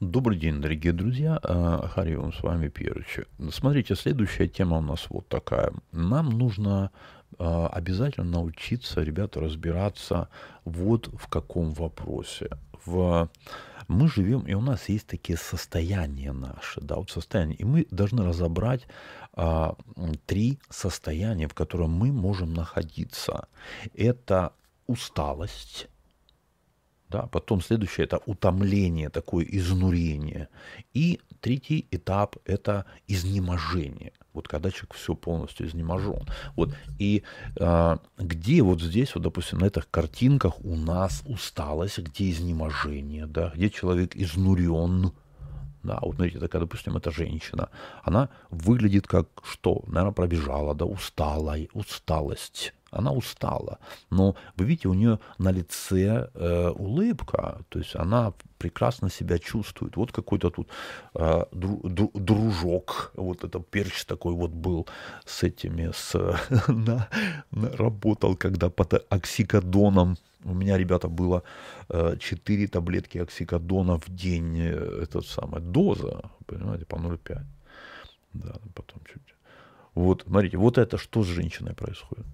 Добрый день, дорогие друзья. А, Хариум с вами Пьерыч. Смотрите, следующая тема у нас вот такая. Нам нужно а, обязательно научиться, ребята, разбираться вот в каком вопросе. В... Мы живем, и у нас есть такие состояния наши, да, вот состояния. И мы должны разобрать а, три состояния, в котором мы можем находиться. Это усталость, да? Потом следующее – это утомление, такое изнурение. И третий этап – это изнеможение. Вот когда человек все полностью изнеможен. Вот. И э, где вот здесь, вот, допустим, на этих картинках у нас усталость, где изнеможение, да? где человек изнурен, да, вот смотрите, такая, допустим, эта женщина, она выглядит как что? Наверное, пробежала, да, усталая усталость она устала. Но вы видите, у нее на лице э, улыбка, то есть она прекрасно себя чувствует. Вот какой-то тут э, дру, дру, дружок, вот этот перч такой вот был с этими, с, на, на, работал когда под оксикодоном. У меня, ребята, было э, 4 таблетки оксикодона в день, э, это самая доза, понимаете, по 0,5. Да, потом чуть. Вот, смотрите, вот это что с женщиной происходит?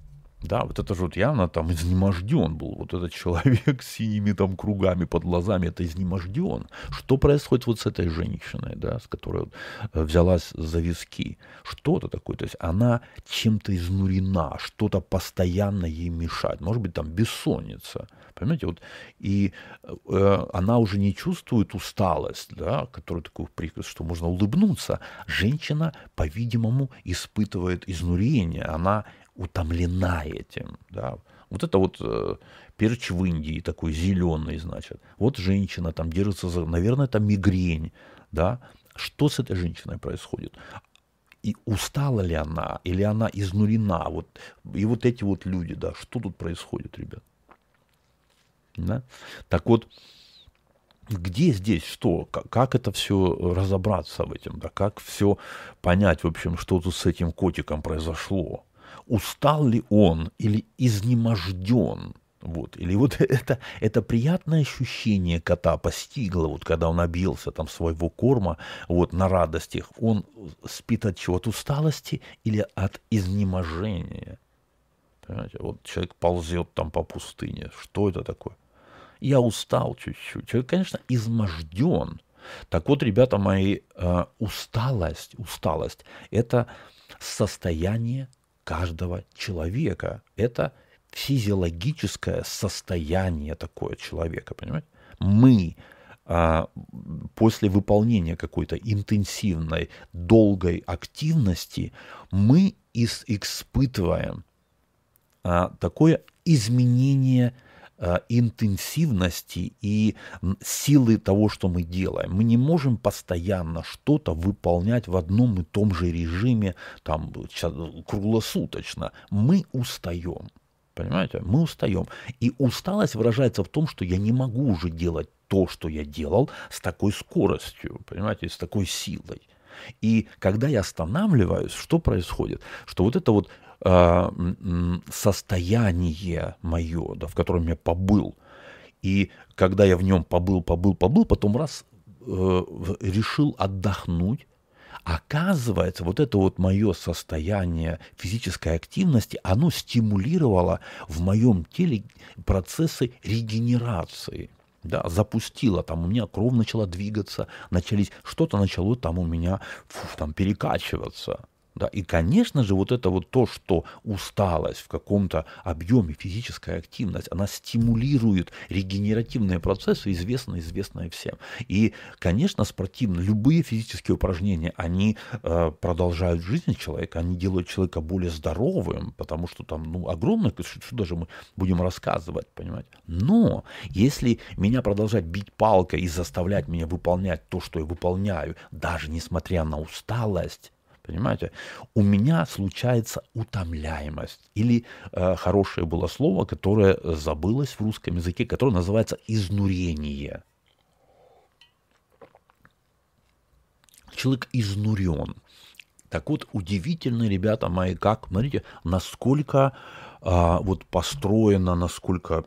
Да, вот это же вот явно там изнеможден был. Вот этот человек с синими там кругами под глазами, это изнеможден. Что происходит вот с этой женщиной, да, с которой вот э, взялась за виски? Что-то такое. То есть она чем-то изнурена, что-то постоянно ей мешает. Может быть, там бессонница. Понимаете, вот и э, она уже не чувствует усталость, да, которая такой приказ, что можно улыбнуться. Женщина, по-видимому, испытывает изнурение. Она утомлена этим. Да. Вот это вот э, перч в Индии такой зеленый, значит. Вот женщина там держится за... Наверное, это мигрень, да. Что с этой женщиной происходит? И устала ли она, или она изнурена? Вот, и вот эти вот люди, да, что тут происходит, ребят? Да? Так вот, где здесь что, как это все разобраться в этом, да, как все понять, в общем, что тут с этим котиком произошло, устал ли он или изнеможден. Вот. Или вот это, это приятное ощущение кота постигло, вот когда он обился там своего корма, вот на радостях, он спит от чего? От усталости или от изнеможения? Понимаете, вот человек ползет там по пустыне, что это такое? Я устал чуть-чуть. Человек, конечно, изможден. Так вот, ребята мои, э, усталость, усталость – это состояние каждого человека. Это физиологическое состояние такое человека, понимаете? Мы а, после выполнения какой-то интенсивной, долгой активности, мы испытываем а, такое изменение Э, интенсивности и силы того, что мы делаем. Мы не можем постоянно что-то выполнять в одном и том же режиме, там, э, круглосуточно. Мы устаем. Понимаете? Мы устаем. И усталость выражается в том, что я не могу уже делать то, что я делал, с такой скоростью, понимаете, с такой силой. И когда я останавливаюсь, что происходит? Что вот это вот Э, состояние мое, да, в котором я побыл. И когда я в нем побыл, побыл, побыл, потом раз э, решил отдохнуть, оказывается, вот это вот мое состояние физической активности, оно стимулировало в моем теле процессы регенерации. Да, запустила, там у меня кровь начала двигаться, начались, что-то начало там у меня фу, там перекачиваться. Да, и, конечно же, вот это вот то, что усталость в каком-то объеме, физическая активность, она стимулирует регенеративные процессы, известно, известное всем. И, конечно, спортивно, любые физические упражнения, они э, продолжают жизнь человека, они делают человека более здоровым, потому что там, ну, огромное, что, что даже мы будем рассказывать, понимаете. Но если меня продолжать бить палкой и заставлять меня выполнять то, что я выполняю, даже несмотря на усталость, Понимаете? У меня случается утомляемость. Или э, хорошее было слово, которое забылось в русском языке, которое называется изнурение. Человек изнурен. Так вот, удивительно, ребята мои, как, смотрите, насколько а, вот построено, насколько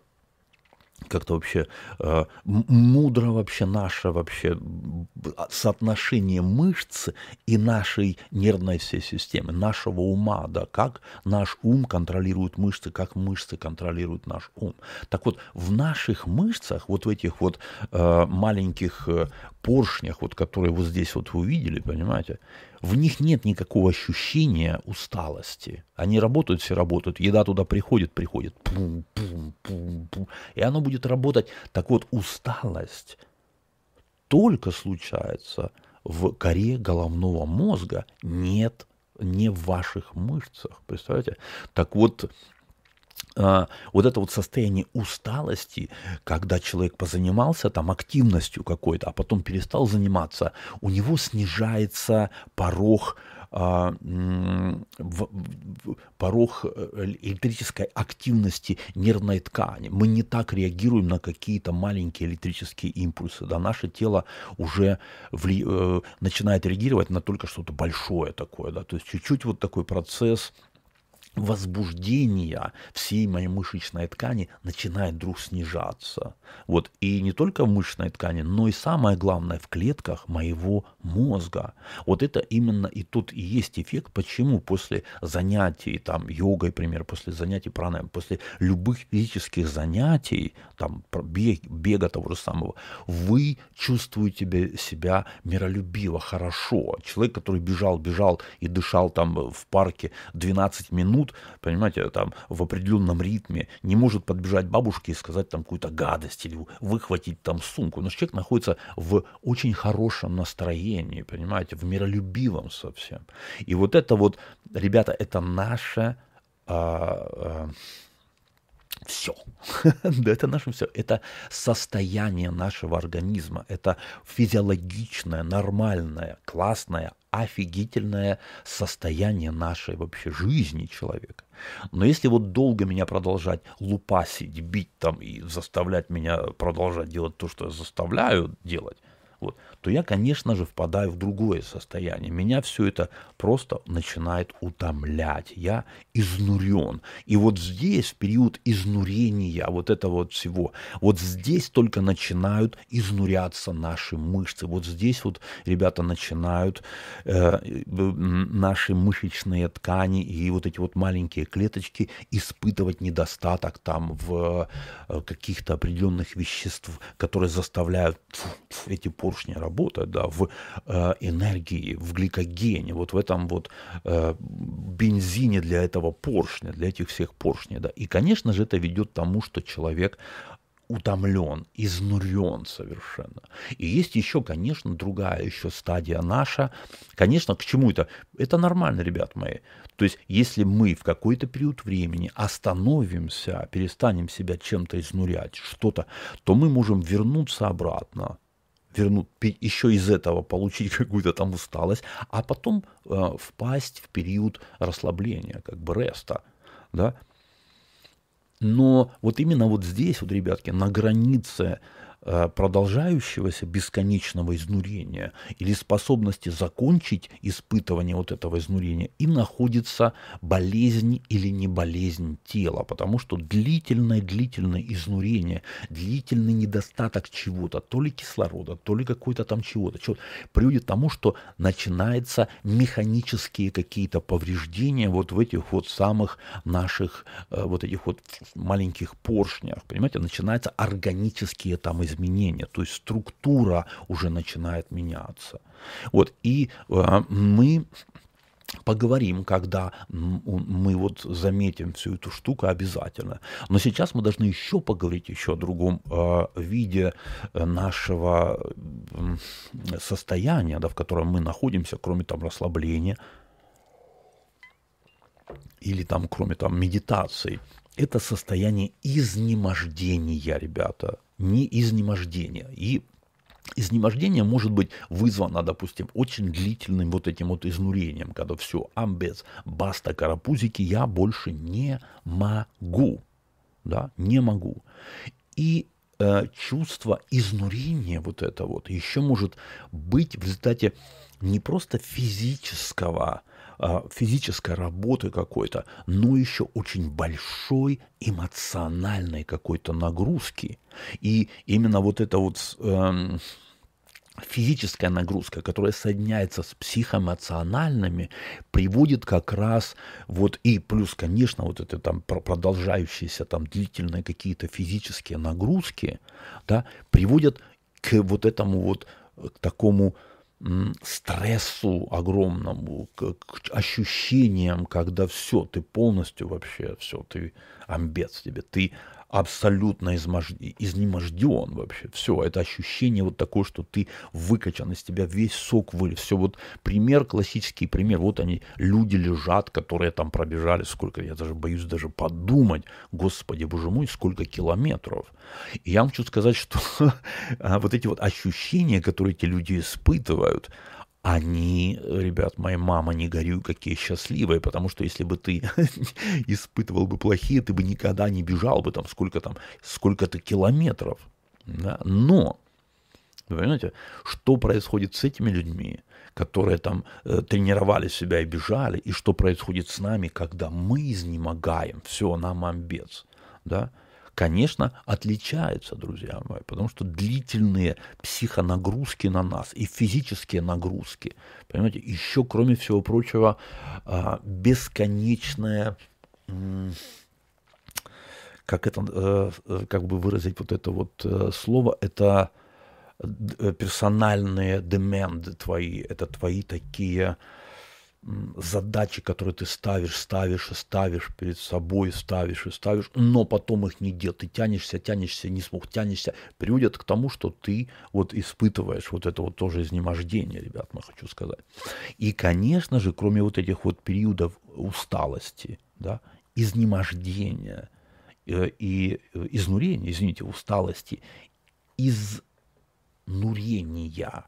как-то вообще э, мудро вообще наше вообще а, соотношение мышц и нашей нервной всей системы, нашего ума, да, как наш ум контролирует мышцы, как мышцы контролируют наш ум. Так вот, в наших мышцах, вот в этих вот э, маленьких э, поршнях, вот которые вот здесь вот вы увидели, понимаете, в них нет никакого ощущения усталости. Они работают, все работают, еда туда приходит, приходит, пум, пум, пум, пум, и оно будет работать. Так вот, усталость только случается в коре головного мозга, нет, не в ваших мышцах, представляете? Так вот, а, вот это вот состояние усталости, когда человек позанимался там активностью какой-то, а потом перестал заниматься, у него снижается порог а, порог э, электрической активности нервной ткани. Мы не так реагируем на какие-то маленькие электрические импульсы. Да? Наше тело уже вли, э, начинает реагировать на только что-то большое такое. Да? То есть чуть-чуть вот такой процесс возбуждения всей моей мышечной ткани начинает вдруг снижаться. Вот. И не только в мышечной ткани, но и самое главное в клетках моего мозга. Вот это именно и тут и есть эффект, почему после занятий, там, йогой, например, после занятий праной, после любых физических занятий, там, бег, бега того же самого, вы чувствуете себя миролюбиво, хорошо. Человек, который бежал, бежал и дышал там в парке 12 минут, живут, понимаете, там в определенном ритме, не может подбежать бабушке и сказать там какую-то гадость или выхватить там сумку. Но человек находится в очень хорошем настроении, понимаете, в миролюбивом совсем. И вот это вот, ребята, это наше а, а, все. да это наше все. Это состояние нашего организма. Это физиологичное, нормальное, классное, офигительное состояние нашей вообще жизни человека. Но если вот долго меня продолжать лупасить, бить там и заставлять меня продолжать делать то, что я заставляю делать, вот, то я, конечно же, впадаю в другое состояние. Меня все это просто начинает утомлять. Я изнурен. И вот здесь, в период изнурения, вот этого вот всего, вот здесь только начинают изнуряться наши мышцы. Вот здесь вот, ребята, начинают э, наши мышечные ткани и вот эти вот маленькие клеточки испытывать недостаток там в э, каких-то определенных веществ, которые заставляют фу, фу, эти поры поршня работать, да, в э, энергии, в гликогене, вот в этом вот э, бензине для этого поршня, для этих всех поршней, да. И, конечно же, это ведет к тому, что человек утомлен, изнурен совершенно. И есть еще, конечно, другая еще стадия наша. Конечно, к чему это? Это нормально, ребят мои. То есть, если мы в какой-то период времени остановимся, перестанем себя чем-то изнурять, что-то, то мы можем вернуться обратно верну, еще из этого получить какую-то там усталость, а потом э, впасть в период расслабления, как бы реста, да. Но вот именно вот здесь, вот, ребятки, на границе Э, продолжающегося бесконечного изнурения или способности закончить испытывание вот этого изнурения и находится болезнь или не болезнь тела, потому что длительное-длительное изнурение, длительный недостаток чего-то, то ли кислорода, то ли какой-то там чего-то, чего приводит к тому, что начинаются механические какие-то повреждения вот в этих вот самых наших э, вот этих вот маленьких поршнях, понимаете, начинаются органические там изменения изменения, то есть структура уже начинает меняться. Вот, и э, мы поговорим, когда мы вот заметим всю эту штуку обязательно. Но сейчас мы должны еще поговорить еще о другом а, э, виде нашего состояния, да, в котором мы находимся, кроме там расслабления или там кроме там медитации. Это состояние изнемождения, ребята не изнемождение. И Изнемождение может быть вызвано, допустим, очень длительным вот этим вот изнурением, когда все, амбец, баста, карапузики, я больше не могу. Да, не могу. И э, чувство изнурения вот это вот еще может быть в результате не просто физического а, физической работы какой-то, но еще очень большой эмоциональной какой-то нагрузки. И именно вот эта вот эм, физическая нагрузка, которая соединяется с психоэмоциональными, приводит как раз вот и плюс, конечно, вот это там продолжающиеся там длительные какие-то физические нагрузки, да, приводят к вот этому вот к э, такому стрессу огромному, к, к ощущениям, когда все, ты полностью вообще все, ты амбец тебе, ты абсолютно измож... изнеможден вообще. Все, это ощущение вот такое, что ты выкачан из тебя, весь сок вылез. Все, вот пример, классический пример. Вот они, люди лежат, которые там пробежали сколько, я даже боюсь даже подумать, господи, боже мой, сколько километров. И я вам хочу сказать, что вот эти вот ощущения, которые эти люди испытывают, они, ребят, моя мама, не горюй, какие счастливые, потому что если бы ты испытывал бы плохие, ты бы никогда не бежал бы там сколько там, сколько-то километров. Да? Но, вы понимаете, что происходит с этими людьми, которые там э, тренировали себя и бежали, и что происходит с нами, когда мы изнемогаем, все, нам амбец, да, конечно, отличается, друзья мои, потому что длительные психонагрузки на нас и физические нагрузки, понимаете, еще, кроме всего прочего, а, бесконечная как это, э, как бы выразить вот это вот э, слово, это э, персональные деменды твои, это твои такие, задачи, которые ты ставишь, ставишь и ставишь перед собой, ставишь и ставишь, но потом их не дел, ты тянешься, тянешься, не смог, тянешься, приводят к тому, что ты вот испытываешь вот это вот тоже изнемождение, ребят, я ну, хочу сказать. И, конечно же, кроме вот этих вот периодов усталости, да, изнемождения э, и э, изнурения, извините, усталости, изнурения,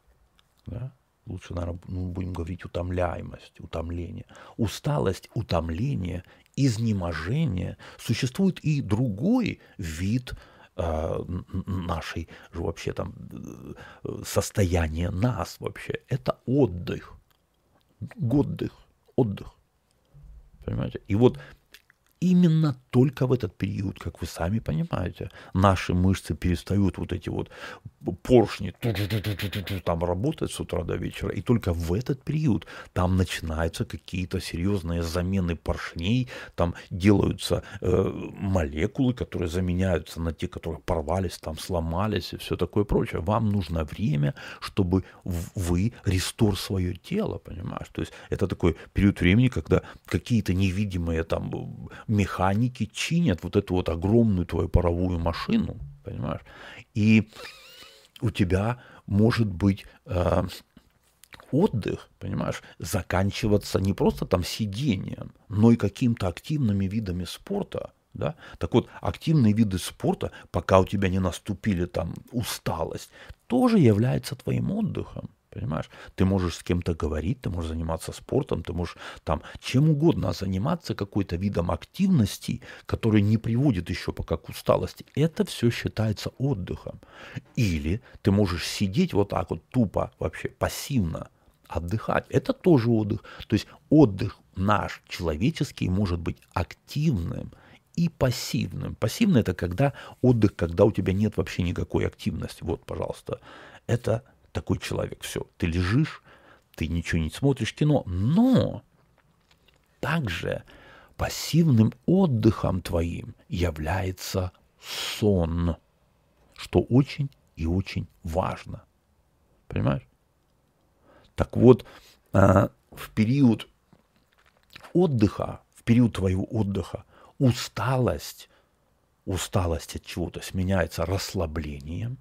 да, лучше, наверное, ну, будем говорить утомляемость, утомление. Усталость, утомление, изнеможение. Существует и другой вид а, нашей же вообще там э, состояния нас вообще. Это отдых. Отдых. Отдых. Понимаете? И вот именно только в этот период, как вы сами понимаете, наши мышцы перестают вот эти вот поршни там работать с утра до вечера, и только в этот период там начинаются какие-то серьезные замены поршней, там делаются э, молекулы, которые заменяются на те, которые порвались, там сломались и все такое прочее. Вам нужно время, чтобы вы рестор свое тело, понимаешь? То есть это такой период времени, когда какие-то невидимые там механики чинят вот эту вот огромную твою паровую машину, понимаешь? И у тебя может быть э, отдых, понимаешь, заканчиваться не просто там сидением, но и каким-то активными видами спорта, да? Так вот, активные виды спорта, пока у тебя не наступили там усталость, тоже является твоим отдыхом. Понимаешь? Ты можешь с кем-то говорить, ты можешь заниматься спортом, ты можешь там чем угодно а заниматься какой-то видом активности, который не приводит еще пока к усталости. Это все считается отдыхом. Или ты можешь сидеть вот так вот тупо, вообще пассивно, отдыхать. Это тоже отдых. То есть отдых наш человеческий может быть активным и пассивным. Пассивный это когда отдых, когда у тебя нет вообще никакой активности. Вот, пожалуйста. Это такой человек. Все, ты лежишь, ты ничего не смотришь кино, но также пассивным отдыхом твоим является сон, что очень и очень важно. Понимаешь? Так вот, э, в период отдыха, в период твоего отдыха, усталость, усталость от чего-то сменяется расслаблением,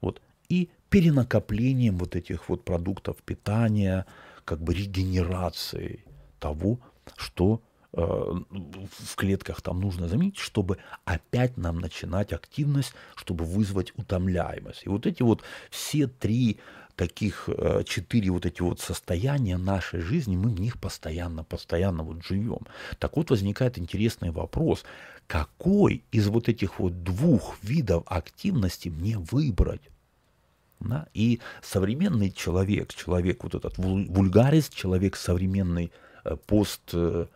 вот, и перенакоплением вот этих вот продуктов питания, как бы регенерацией того, что э, в клетках там нужно заменить, чтобы опять нам начинать активность, чтобы вызвать утомляемость. И вот эти вот все три таких э, четыре вот эти вот состояния нашей жизни, мы в них постоянно, постоянно вот живем. Так вот возникает интересный вопрос, какой из вот этих вот двух видов активности мне выбрать? Да? И современный человек, человек вот этот вульгарист, человек современный э, пост э,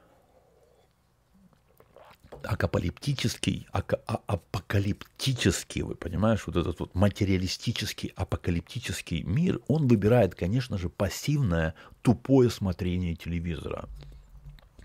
акапалиптический, а, апокалиптический, вы понимаешь, вот этот вот материалистический, апокалиптический мир, он выбирает, конечно же, пассивное, тупое смотрение телевизора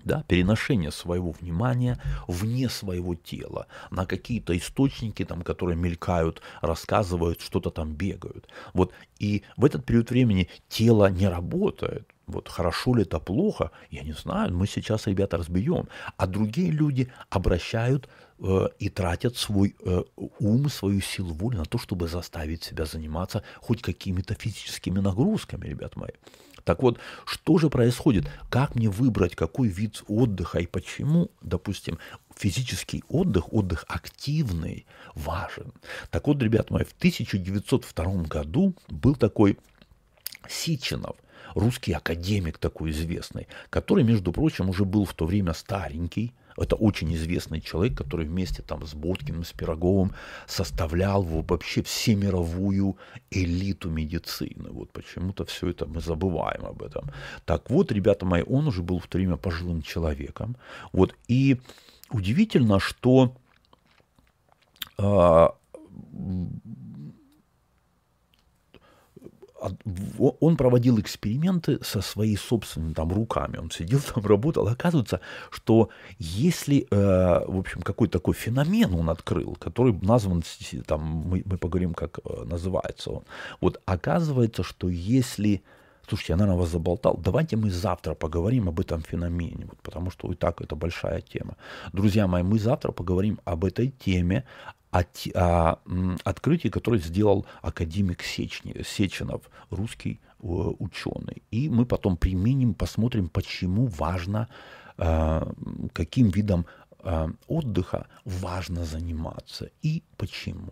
да, переношение своего внимания вне своего тела, на какие-то источники, там, которые мелькают, рассказывают, что-то там бегают. Вот, и в этот период времени тело не работает, вот хорошо ли это плохо, я не знаю, мы сейчас, ребята, разберем. А другие люди обращают э, и тратят свой э, ум, свою силу воли на то, чтобы заставить себя заниматься хоть какими-то физическими нагрузками, ребят мои. Так вот, что же происходит? Как мне выбрать, какой вид отдыха и почему, допустим, физический отдых, отдых активный, важен? Так вот, ребят мои, в 1902 году был такой Сичинов, русский академик такой известный, который, между прочим, уже был в то время старенький, это очень известный человек, который вместе там с Боткиным, с Пироговым составлял вообще всемировую элиту медицины. Вот почему-то все это мы забываем об этом. Так вот, ребята мои, он уже был в то время пожилым человеком. Вот, и удивительно, что а, он проводил эксперименты со своими собственными там руками. Он сидел там, работал. Оказывается, что если, э, в общем, какой-то такой феномен он открыл, который назван, там, мы, мы поговорим, как э, называется он. Вот оказывается, что если Слушайте, я, наверное, вас заболтал. Давайте мы завтра поговорим об этом феномене, вот, потому что и так это большая тема. Друзья мои, мы завтра поговорим об этой теме, от, о, а, о которое сделал академик Сечни, Сеченов, русский э, ученый. И мы потом применим, посмотрим, почему важно, а, каким видом а, отдыха важно заниматься и почему.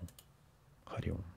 Хариум.